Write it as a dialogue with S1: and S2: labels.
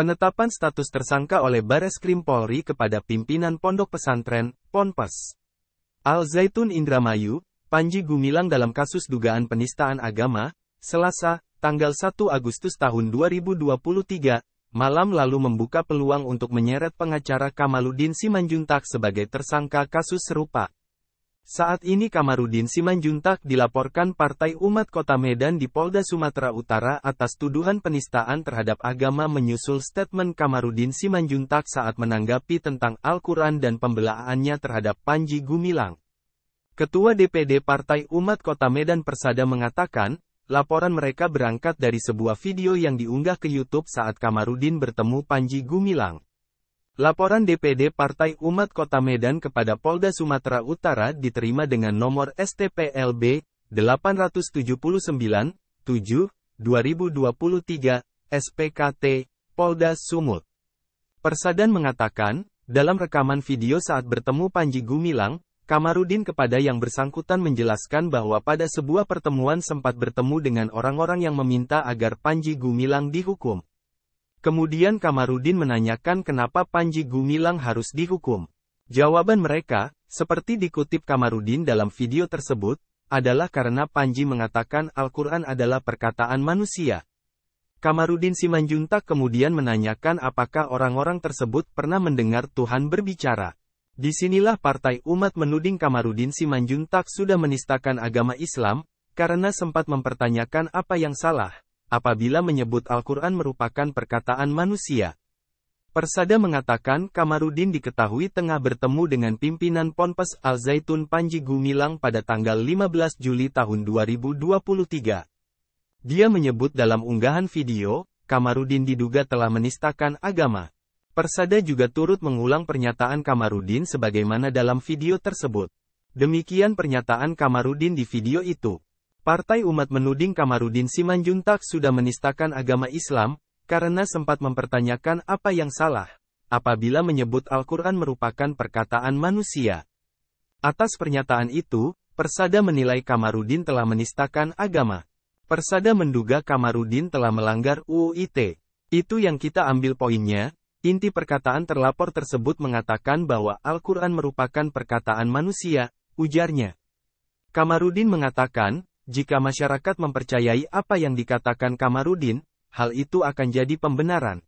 S1: Penetapan status tersangka oleh Bares Krim Polri kepada pimpinan Pondok Pesantren, Ponpes. Al Zaitun Indramayu, Panji Gumilang dalam kasus dugaan penistaan agama, Selasa, tanggal 1 Agustus tahun 2023, malam lalu membuka peluang untuk menyeret pengacara Kamaludin Simanjuntak sebagai tersangka kasus serupa. Saat ini Kamarudin Simanjuntak dilaporkan Partai Umat Kota Medan di Polda Sumatera Utara atas tuduhan penistaan terhadap agama menyusul statement Kamarudin Simanjuntak saat menanggapi tentang Al-Quran dan pembelaannya terhadap Panji Gumilang. Ketua DPD Partai Umat Kota Medan Persada mengatakan, laporan mereka berangkat dari sebuah video yang diunggah ke YouTube saat Kamarudin bertemu Panji Gumilang. Laporan DPD Partai Umat Kota Medan kepada Polda Sumatera Utara diterima dengan nomor STPLB 879 7 2023 SPKT Polda Sumut. Persadan mengatakan, dalam rekaman video saat bertemu Panji Gumilang, Kamarudin kepada yang bersangkutan menjelaskan bahwa pada sebuah pertemuan sempat bertemu dengan orang-orang yang meminta agar Panji Gumilang dihukum. Kemudian Kamarudin menanyakan kenapa Panji Gumilang harus dihukum. Jawaban mereka, seperti dikutip Kamarudin dalam video tersebut, adalah karena Panji mengatakan Al-Quran adalah perkataan manusia. Kamarudin Simanjuntak kemudian menanyakan apakah orang-orang tersebut pernah mendengar Tuhan berbicara. Disinilah Partai Umat menuding Kamarudin Simanjuntak sudah menistakan agama Islam, karena sempat mempertanyakan apa yang salah apabila menyebut Al-Quran merupakan perkataan manusia. Persada mengatakan Kamarudin diketahui tengah bertemu dengan pimpinan Ponpes Al-Zaitun Panji Gumilang pada tanggal 15 Juli tahun 2023. Dia menyebut dalam unggahan video, Kamarudin diduga telah menistakan agama. Persada juga turut mengulang pernyataan Kamarudin sebagaimana dalam video tersebut. Demikian pernyataan Kamarudin di video itu. Partai Umat menuding Kamarudin Simanjuntak sudah menistakan agama Islam, karena sempat mempertanyakan apa yang salah, apabila menyebut Al-Quran merupakan perkataan manusia. Atas pernyataan itu, Persada menilai Kamarudin telah menistakan agama. Persada menduga Kamarudin telah melanggar UU ITE. Itu yang kita ambil poinnya, inti perkataan terlapor tersebut mengatakan bahwa Al-Quran merupakan perkataan manusia, ujarnya. Kamarudin mengatakan, jika masyarakat mempercayai apa yang dikatakan Kamarudin, hal itu akan jadi pembenaran.